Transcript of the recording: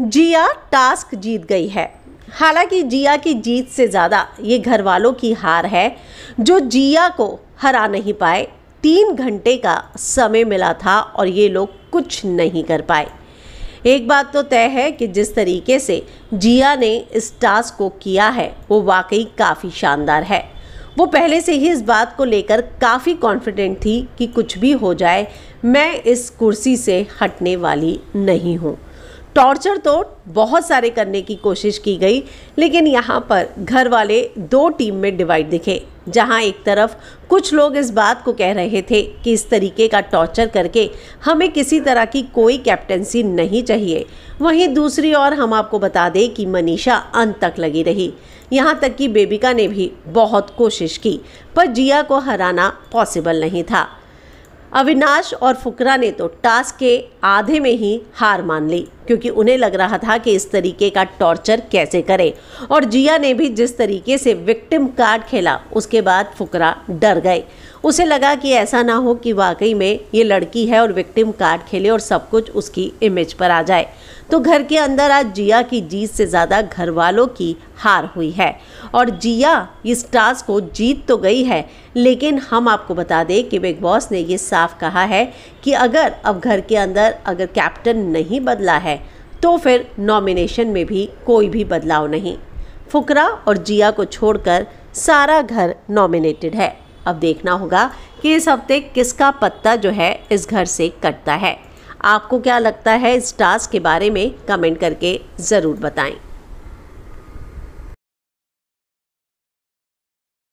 जिया task जीत गई है हालांकि जिया की जीत से ज़्यादा ये घर वालों की हार है जो जिया को हरा नहीं पाए तीन घंटे का समय मिला था और ये लोग कुछ नहीं कर पाए एक बात तो तय है कि जिस तरीके से जिया ने इस टास्क को किया है वो वाकई काफ़ी शानदार है वो पहले से ही इस बात को लेकर काफ़ी कॉन्फिडेंट थी कि कुछ भी हो जाए मैं इस कुर्सी से हटने वाली नहीं हूँ टॉर्चर तो बहुत सारे करने की कोशिश की गई लेकिन यहाँ पर घर वाले दो टीम में डिवाइड दिखे जहाँ एक तरफ कुछ लोग इस बात को कह रहे थे कि इस तरीके का टॉर्चर करके हमें किसी तरह की कोई कैप्टेंसी नहीं चाहिए वहीं दूसरी ओर हम आपको बता दें कि मनीषा अंत तक लगी रही यहाँ तक कि बेबिका ने भी बहुत कोशिश की पर जिया को हराना पॉसिबल नहीं था अविनाश और फुकरा ने तो टास्क के आधे में ही हार मान ली क्योंकि उन्हें लग रहा था कि इस तरीके का टॉर्चर कैसे करें और जिया ने भी जिस तरीके से विक्टिम कार्ड खेला उसके बाद फुकरा डर गए उसे लगा कि ऐसा ना हो कि वाकई में ये लड़की है और विक्टिम कार्ड खेले और सब कुछ उसकी इमेज पर आ जाए तो घर के अंदर आज जिया की जीत से ज़्यादा घर वालों की हार हुई है और जिया इस टास्क को जीत तो गई है लेकिन हम आपको बता दें कि बिग बॉस ने ये साफ साफ कहा है कि अगर अब घर के अंदर अगर कैप्टन नहीं बदला है तो फिर नॉमिनेशन में भी कोई भी बदलाव नहीं फुकरा और जिया को छोड़कर सारा घर नॉमिनेटेड है अब देखना होगा कि इस हफ्ते किसका पत्ता जो है इस घर से कटता है आपको क्या लगता है इस टास्क के बारे में कमेंट करके ज़रूर बताएं